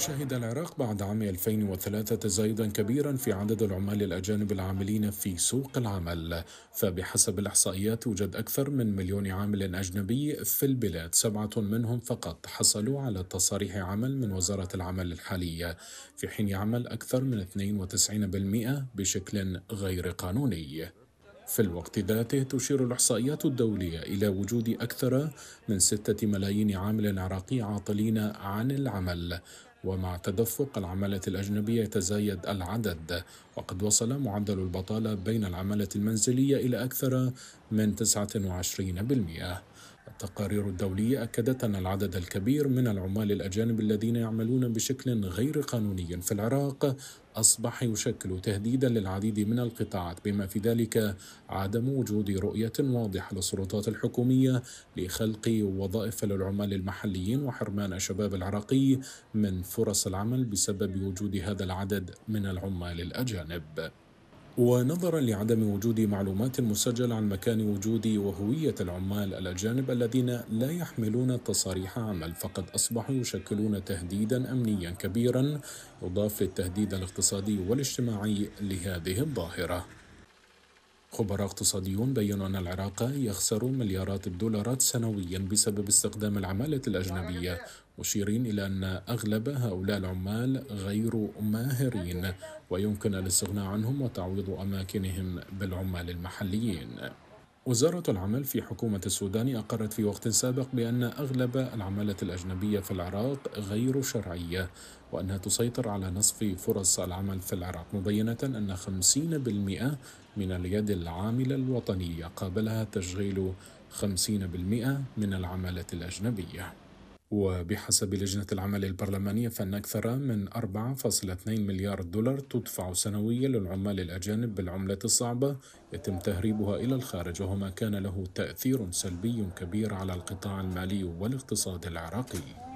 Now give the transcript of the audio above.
شهد العراق بعد عام 2003 تزايدا كبيرا في عدد العمال الأجانب العاملين في سوق العمل فبحسب الإحصائيات يوجد أكثر من مليون عامل أجنبي في البلاد سبعة منهم فقط حصلوا على تصاريح عمل من وزارة العمل الحالية في حين يعمل أكثر من 92% بشكل غير قانوني في الوقت ذاته تشير الإحصائيات الدولية إلى وجود أكثر من ستة ملايين عامل عراقي عاطلين عن العمل ومع تدفق العمالة الأجنبية يتزايد العدد وقد وصل معدل البطالة بين العمالة المنزلية إلى أكثر من 29% التقارير الدولية أكدت أن العدد الكبير من العمال الأجانب الذين يعملون بشكل غير قانوني في العراق أصبح يشكل تهديدا للعديد من القطاعات بما في ذلك عدم وجود رؤية واضحة للسلطات الحكومية لخلق وظائف للعمال المحليين وحرمان الشباب العراقي من فرص العمل بسبب وجود هذا العدد من العمال الأجانب ونظرا لعدم وجود معلومات مسجلة عن مكان وجود وهوية العمال الأجانب الذين لا يحملون تصاريح عمل فقد أصبحوا يشكلون تهديدا أمنيا كبيرا يضاف للتهديد الاقتصادي والاجتماعي لهذه الظاهرة خبراء اقتصاديون بينوا أن العراق يخسر مليارات الدولارات سنويا بسبب استخدام العمالة الأجنبية مشيرين إلى أن أغلب هؤلاء العمال غير ماهرين ويمكن الاستغناء عنهم وتعويض أماكنهم بالعمال المحليين وزارة العمل في حكومة السودان أقرت في وقت سابق بأن أغلب العمالة الأجنبية في العراق غير شرعية وأنها تسيطر على نصف فرص العمل في العراق مبينة أن 50% من اليد العاملة الوطنية قابلها تشغيل 50% من العمالة الأجنبية وبحسب لجنة العمل البرلمانية فإن أكثر من 4.2 مليار دولار تدفع سنويا للعمال الأجانب بالعملة الصعبة يتم تهريبها إلى الخارج وهو ما كان له تأثير سلبي كبير على القطاع المالي والاقتصاد العراقي